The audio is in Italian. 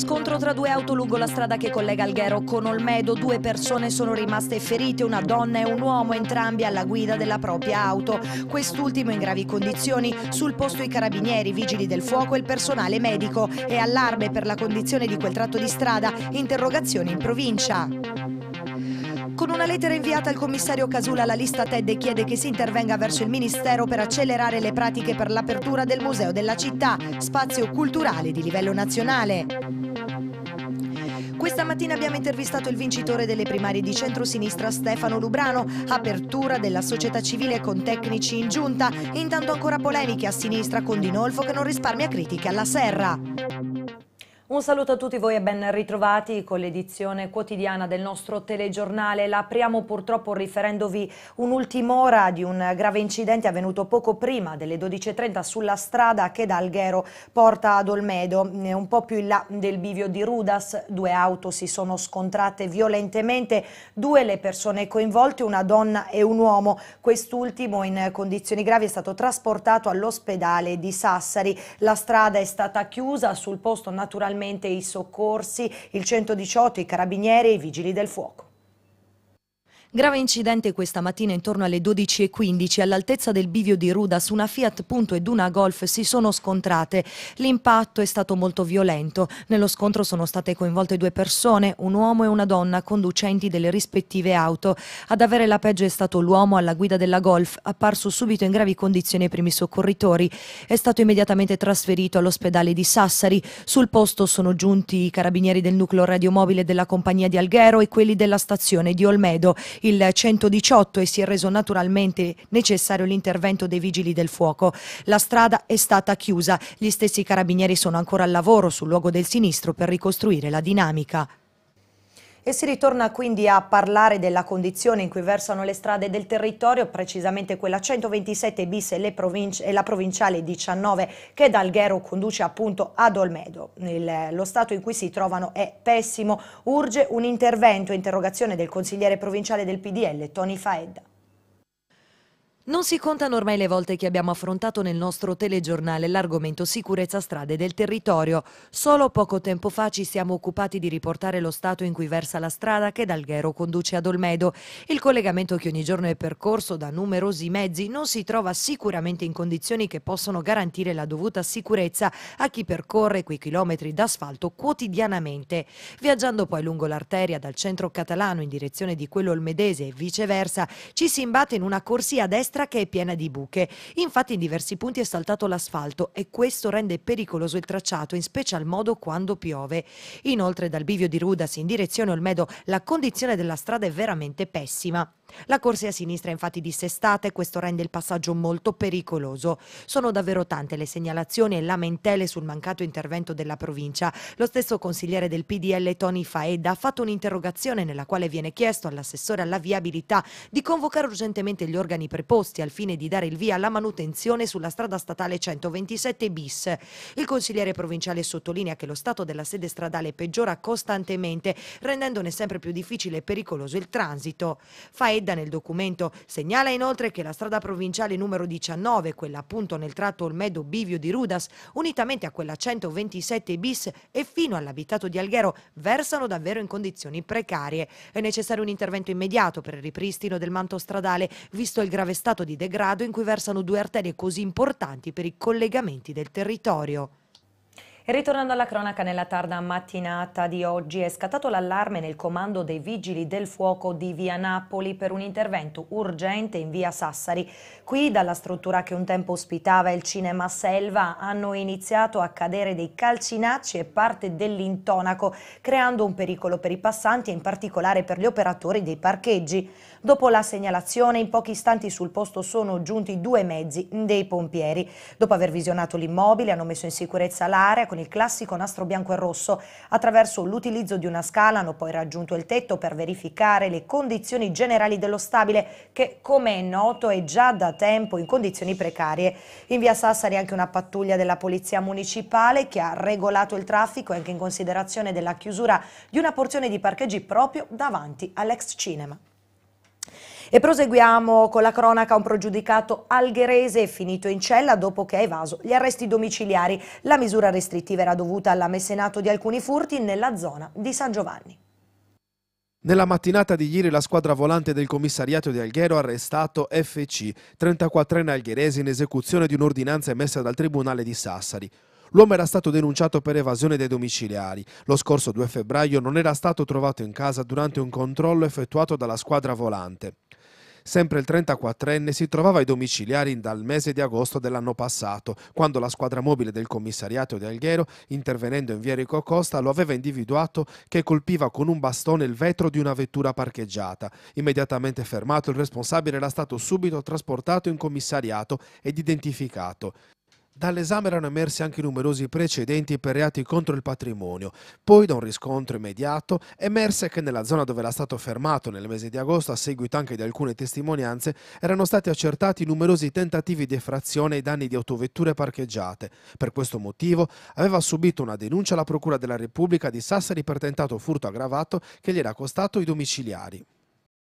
Scontro tra due auto lungo la strada che collega Alghero con Olmedo. Due persone sono rimaste ferite, una donna e un uomo, entrambi alla guida della propria auto. Quest'ultimo in gravi condizioni. Sul posto i carabinieri, i vigili del fuoco e il personale medico. E allarme per la condizione di quel tratto di strada. Interrogazione in provincia. Con una lettera inviata al commissario Casula la lista TED chiede che si intervenga verso il Ministero per accelerare le pratiche per l'apertura del Museo della Città, spazio culturale di livello nazionale. Questa mattina abbiamo intervistato il vincitore delle primarie di centrosinistra Stefano Lubrano, apertura della società civile con tecnici in giunta, intanto ancora polemiche a sinistra con Dinolfo che non risparmia critiche alla serra. Un saluto a tutti voi e ben ritrovati con l'edizione quotidiana del nostro telegiornale. La apriamo purtroppo riferendovi un'ultim'ora di un grave incidente avvenuto poco prima delle 12.30 sulla strada che da Alghero porta ad Olmedo. Eh, un po' più in là del bivio di Rudas due auto si sono scontrate violentemente, due le persone coinvolte, una donna e un uomo. Quest'ultimo in condizioni gravi è stato trasportato all'ospedale di Sassari. La strada è stata chiusa, sul posto naturalmente finalmente i soccorsi, il 118, i carabinieri e i vigili del fuoco. Grave incidente questa mattina intorno alle 12.15 all'altezza del bivio di Ruda su una Fiat Punto ed una Golf si sono scontrate. L'impatto è stato molto violento. Nello scontro sono state coinvolte due persone, un uomo e una donna, conducenti delle rispettive auto. Ad avere la peggio è stato l'uomo alla guida della Golf, apparso subito in gravi condizioni ai primi soccorritori. È stato immediatamente trasferito all'ospedale di Sassari. Sul posto sono giunti i carabinieri del nucleo radiomobile della compagnia di Alghero e quelli della stazione di Olmedo il 118 e si è reso naturalmente necessario l'intervento dei vigili del fuoco. La strada è stata chiusa, gli stessi carabinieri sono ancora al lavoro sul luogo del sinistro per ricostruire la dinamica. E si ritorna quindi a parlare della condizione in cui versano le strade del territorio, precisamente quella 127 bis e, e la provinciale 19 che dal Ghero conduce appunto ad Olmedo. Il, lo stato in cui si trovano è pessimo, urge un intervento, interrogazione del consigliere provinciale del PDL Tony Faedda. Non si contano ormai le volte che abbiamo affrontato nel nostro telegiornale l'argomento sicurezza strade del territorio. Solo poco tempo fa ci siamo occupati di riportare lo stato in cui versa la strada che dal Ghero conduce ad Olmedo. Il collegamento che ogni giorno è percorso da numerosi mezzi non si trova sicuramente in condizioni che possono garantire la dovuta sicurezza a chi percorre quei chilometri d'asfalto quotidianamente. Viaggiando poi lungo l'arteria dal centro catalano in direzione di quello olmedese e viceversa, ci si imbatte in una corsia a destra l'altra che è piena di buche. Infatti in diversi punti è saltato l'asfalto e questo rende pericoloso il tracciato, in special modo quando piove. Inoltre dal bivio di Rudas in direzione Olmedo la condizione della strada è veramente pessima. La corsia a sinistra è infatti dissestata e questo rende il passaggio molto pericoloso. Sono davvero tante le segnalazioni e lamentele sul mancato intervento della provincia. Lo stesso consigliere del PDL Tony Faeda ha fatto un'interrogazione nella quale viene chiesto all'assessore alla viabilità di convocare urgentemente gli organi preposti posti al fine di dare il via alla manutenzione sulla strada statale 127 bis. Il consigliere provinciale sottolinea che lo stato della sede stradale peggiora costantemente, rendendone sempre più difficile e pericoloso il transito. Faedda nel documento segnala inoltre che la strada provinciale numero 19, quella appunto nel tratto Olmedo Bivio di Rudas, unitamente a quella 127 bis e fino all'abitato di Alghero, versano davvero in condizioni precarie. È necessario un intervento immediato per il ripristino del manto stradale, visto il grave stato stato di degrado in cui versano due arterie così importanti per i collegamenti del territorio. E ritornando alla cronaca, nella tarda mattinata di oggi è scattato l'allarme nel comando dei Vigili del Fuoco di Via Napoli per un intervento urgente in Via Sassari. Qui, dalla struttura che un tempo ospitava il cinema Selva, hanno iniziato a cadere dei calcinacci e parte dell'intonaco, creando un pericolo per i passanti e in particolare per gli operatori dei parcheggi. Dopo la segnalazione, in pochi istanti sul posto sono giunti due mezzi dei pompieri. Dopo aver visionato l'immobile, hanno messo in sicurezza l'area con il classico nastro bianco e rosso. Attraverso l'utilizzo di una scala hanno poi raggiunto il tetto per verificare le condizioni generali dello stabile che, come è noto, è già da tempo in condizioni precarie. In via Sassari anche una pattuglia della Polizia Municipale che ha regolato il traffico anche in considerazione della chiusura di una porzione di parcheggi proprio davanti all'ex cinema. E proseguiamo con la cronaca un progiudicato algherese è finito in cella dopo che ha evaso gli arresti domiciliari. La misura restrittiva era dovuta alla messa in atto di alcuni furti nella zona di San Giovanni. Nella mattinata di ieri la squadra volante del commissariato di Alghero ha arrestato FC, 34enne algherese in esecuzione di un'ordinanza emessa dal Tribunale di Sassari. L'uomo era stato denunciato per evasione dei domiciliari. Lo scorso 2 febbraio non era stato trovato in casa durante un controllo effettuato dalla squadra volante. Sempre il 34enne si trovava ai domiciliari dal mese di agosto dell'anno passato, quando la squadra mobile del commissariato di Alghero, intervenendo in via Rico Costa, lo aveva individuato che colpiva con un bastone il vetro di una vettura parcheggiata. Immediatamente fermato, il responsabile era stato subito trasportato in commissariato ed identificato. Dall'esame erano emersi anche numerosi precedenti per reati contro il patrimonio. Poi, da un riscontro immediato, emerse che nella zona dove era stato fermato nel mese di agosto, a seguito anche di alcune testimonianze, erano stati accertati numerosi tentativi di effrazione e danni di autovetture parcheggiate. Per questo motivo aveva subito una denuncia alla Procura della Repubblica di Sassari per tentato furto aggravato che gli era costato i domiciliari.